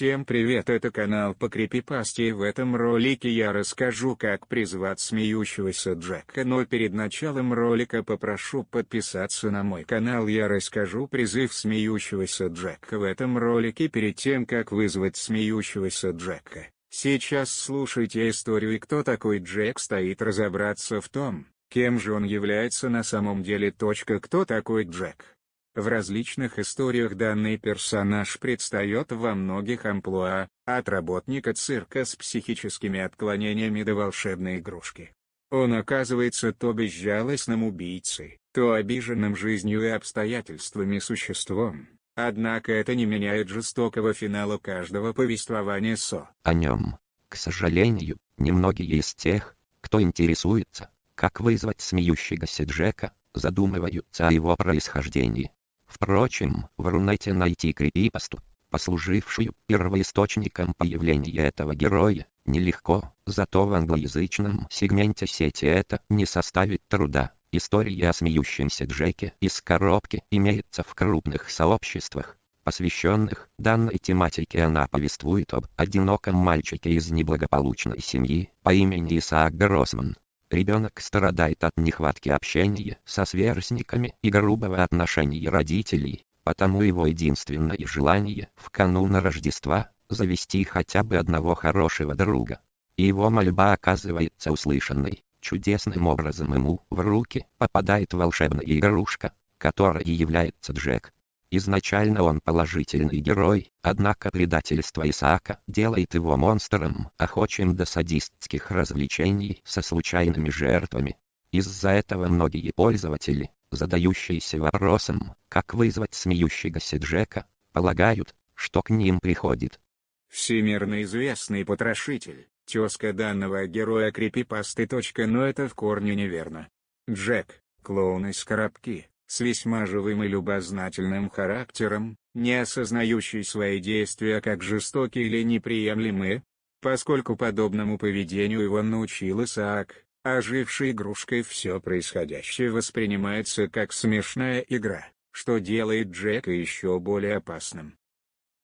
Всем привет это канал по крипипасте и в этом ролике я расскажу как призвать смеющегося Джека но перед началом ролика попрошу подписаться на мой канал я расскажу призыв смеющегося Джека в этом ролике перед тем как вызвать смеющегося Джека. Сейчас слушайте историю и кто такой Джек стоит разобраться в том, кем же он является на самом деле. Кто такой Джек? В различных историях данный персонаж предстает во многих амплуа, от работника цирка с психическими отклонениями до волшебной игрушки. Он оказывается то безжалостным убийцей, то обиженным жизнью и обстоятельствами существом. Однако это не меняет жестокого финала каждого повествования Со. О нем, к сожалению, немногие из тех, кто интересуется, как вызвать смеющегося Джека, задумываются о его происхождении. Впрочем, в Рунете найти крипипасту, послужившую первоисточником появления этого героя, нелегко, зато в англоязычном сегменте сети это не составит труда. История о смеющемся Джеке из коробки имеется в крупных сообществах, посвященных данной тематике она повествует об одиноком мальчике из неблагополучной семьи по имени Исаак Гроссман, Ребенок страдает от нехватки общения со сверстниками и грубого отношения родителей, потому его единственное желание в канун Рождества – завести хотя бы одного хорошего друга. Его мольба оказывается услышанной. Чудесным образом ему в руки попадает волшебная игрушка, которая является Джек. Изначально он положительный герой, однако предательство Исаака делает его монстром, охочим до садистских развлечений со случайными жертвами. Из-за этого многие пользователи, задающиеся вопросом, как вызвать смеющегося Джека, полагают, что к ним приходит. Всемирно известный потрошитель, тезка данного героя крипипасты. Но это в корне неверно. Джек, клоун из коробки, с весьма живым и любознательным характером, не осознающий свои действия как жестокие или неприемлемые, поскольку подобному поведению его научил Исаак, оживший а игрушкой все происходящее воспринимается как смешная игра, что делает Джека еще более опасным.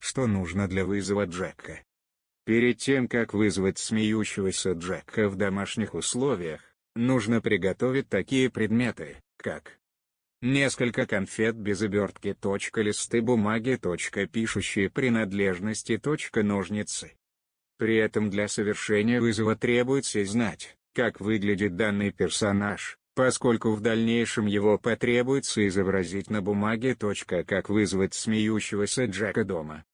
Что нужно для вызова Джека? Перед тем как вызвать смеющегося Джека в домашних условиях, нужно приготовить такие предметы, как несколько конфет без обертки. листы бумаги. пишущие принадлежности. ножницы. При этом для совершения вызова требуется знать, как выглядит данный персонаж, поскольку в дальнейшем его потребуется изобразить на бумаге. Как вызвать смеющегося Джека дома.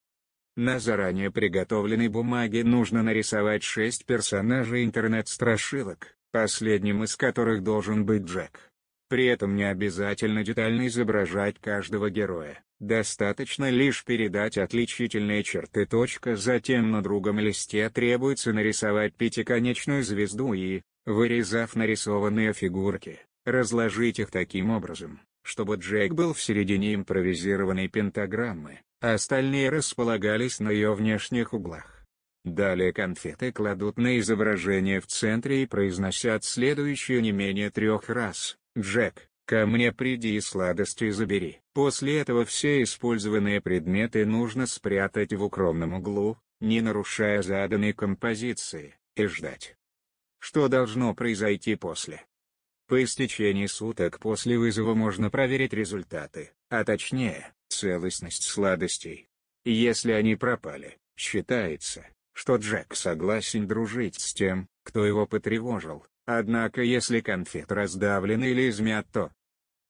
На заранее приготовленной бумаге нужно нарисовать шесть персонажей интернет-страшилок, последним из которых должен быть Джек. При этом не обязательно детально изображать каждого героя, достаточно лишь передать отличительные черты. Затем на другом листе требуется нарисовать пятиконечную звезду и, вырезав нарисованные фигурки, разложить их таким образом, чтобы Джек был в середине импровизированной пентаграммы, а остальные располагались на ее внешних углах. Далее конфеты кладут на изображение в центре и произносят следующее не менее трех раз. Джек, ко мне приди и сладости забери. После этого все использованные предметы нужно спрятать в укромном углу, не нарушая заданной композиции, и ждать. Что должно произойти после? По истечении суток после вызова можно проверить результаты, а точнее, целостность сладостей. Если они пропали, считается, что Джек согласен дружить с тем, кто его потревожил, Однако если конфет раздавлен или измят то,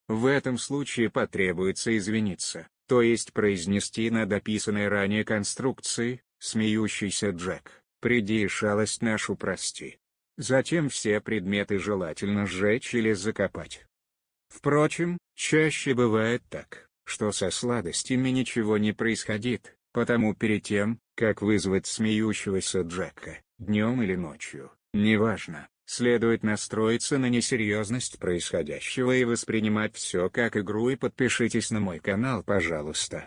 в этом случае потребуется извиниться, то есть произнести над описанной ранее конструкцией, смеющийся Джек, приди и шалость нашу прости. Затем все предметы желательно сжечь или закопать. Впрочем, чаще бывает так, что со сладостями ничего не происходит, потому перед тем, как вызвать смеющегося Джека, днем или ночью, неважно, Следует настроиться на несерьезность происходящего и воспринимать все как игру и подпишитесь на мой канал пожалуйста.